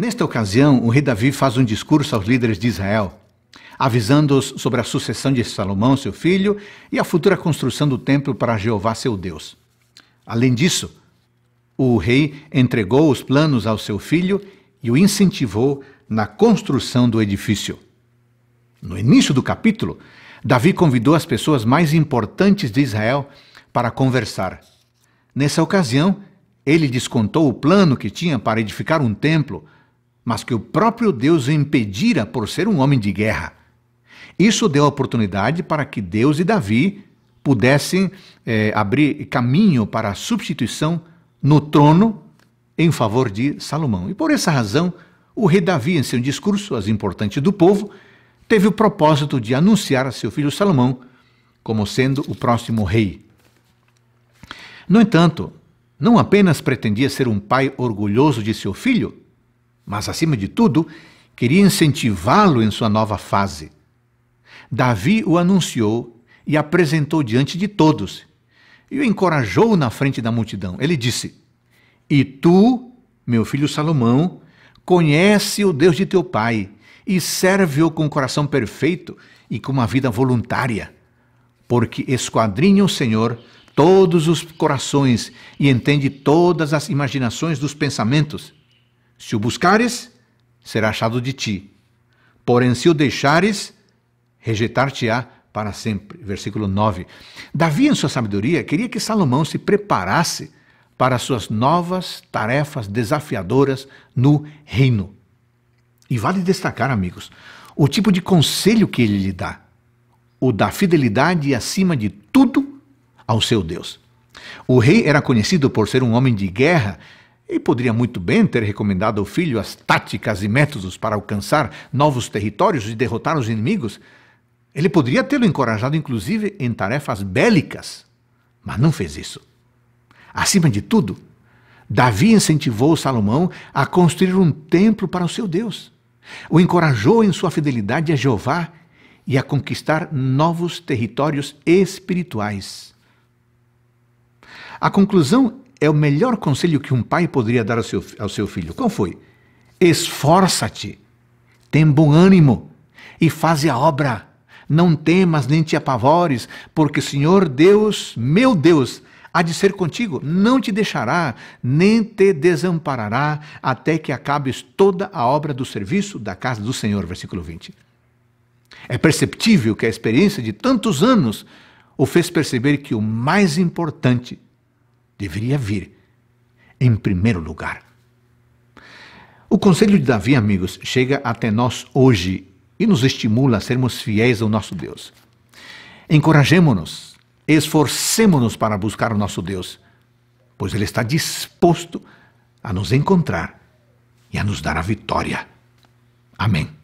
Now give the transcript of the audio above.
Nesta ocasião, o rei Davi faz um discurso aos líderes de Israel, avisando-os sobre a sucessão de Salomão, seu filho, e a futura construção do templo para Jeová, seu Deus. Além disso, o rei entregou os planos ao seu filho e o incentivou na construção do edifício. No início do capítulo, Davi convidou as pessoas mais importantes de Israel para conversar. Nessa ocasião, ele descontou o plano que tinha para edificar um templo mas que o próprio Deus impedira por ser um homem de guerra. Isso deu oportunidade para que Deus e Davi pudessem eh, abrir caminho para a substituição no trono em favor de Salomão. E por essa razão, o rei Davi, em seu discurso às importantes do povo, teve o propósito de anunciar a seu filho Salomão como sendo o próximo rei. No entanto, não apenas pretendia ser um pai orgulhoso de seu filho, mas, acima de tudo, queria incentivá-lo em sua nova fase. Davi o anunciou e apresentou diante de todos, e o encorajou na frente da multidão. Ele disse: E tu, meu filho Salomão, conhece o Deus de teu pai e serve-o com o coração perfeito e com uma vida voluntária, porque esquadrinha o Senhor todos os corações e entende todas as imaginações dos pensamentos. Se o buscares, será achado de ti. Porém, se o deixares, rejeitar-te-á para sempre. Versículo 9. Davi, em sua sabedoria, queria que Salomão se preparasse para suas novas tarefas desafiadoras no reino. E vale destacar, amigos, o tipo de conselho que ele lhe dá: o da fidelidade acima de tudo ao seu Deus. O rei era conhecido por ser um homem de guerra ele poderia muito bem ter recomendado ao filho as táticas e métodos para alcançar novos territórios e derrotar os inimigos. Ele poderia tê-lo encorajado, inclusive, em tarefas bélicas, mas não fez isso. Acima de tudo, Davi incentivou Salomão a construir um templo para o seu Deus. O encorajou em sua fidelidade a Jeová e a conquistar novos territórios espirituais. A conclusão é o melhor conselho que um pai poderia dar ao seu, ao seu filho. Qual foi? Esforça-te, tem bom ânimo e faze a obra. Não temas nem te apavores, porque Senhor Deus, meu Deus, há de ser contigo, não te deixará, nem te desamparará, até que acabes toda a obra do serviço da casa do Senhor. Versículo 20. É perceptível que a experiência de tantos anos o fez perceber que o mais importante deveria vir em primeiro lugar. O conselho de Davi, amigos, chega até nós hoje e nos estimula a sermos fiéis ao nosso Deus. Encorajemo-nos, esforcemo-nos para buscar o nosso Deus, pois Ele está disposto a nos encontrar e a nos dar a vitória. Amém.